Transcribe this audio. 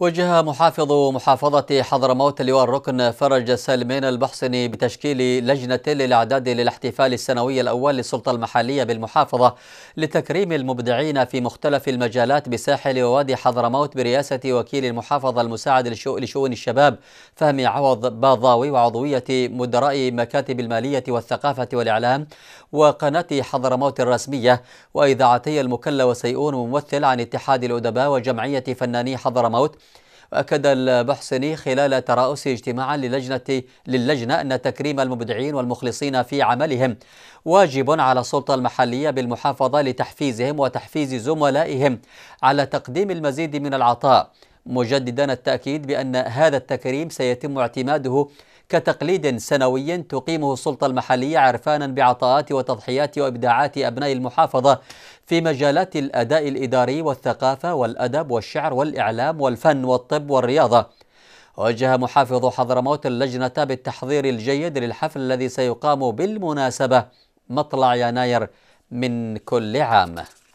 وجه محافظ محافظة حضرموت اللواء الركن فرج سالمين البحصني بتشكيل لجنة للإعداد للاحتفال السنوي الأول للسلطة المحلية بالمحافظة لتكريم المبدعين في مختلف المجالات بساحل ووادي حضرموت برئاسة وكيل المحافظة المساعد لشؤون الشباب فهمي عوض باضاوي وعضوية مدراء مكاتب المالية والثقافة والإعلام وقناة حضرموت الرسمية وإذاعتي المكلة وسيئون وممثل عن اتحاد الأدباء وجمعية فناني حضرموت وأكد البحسني خلال ترأس اجتماع للجنة, للجنة أن تكريم المبدعين والمخلصين في عملهم واجب على السلطة المحلية بالمحافظة لتحفيزهم وتحفيز زملائهم على تقديم المزيد من العطاء مجددا التأكيد بأن هذا التكريم سيتم اعتماده كتقليد سنوي تقيمه السلطة المحلية عرفانا بعطاءات وتضحيات وإبداعات أبناء المحافظة في مجالات الأداء الإداري والثقافة والأدب والشعر والإعلام والفن والطب والرياضة وجه محافظ حضرموت اللجنة بالتحضير الجيد للحفل الذي سيقام بالمناسبة مطلع يناير من كل عام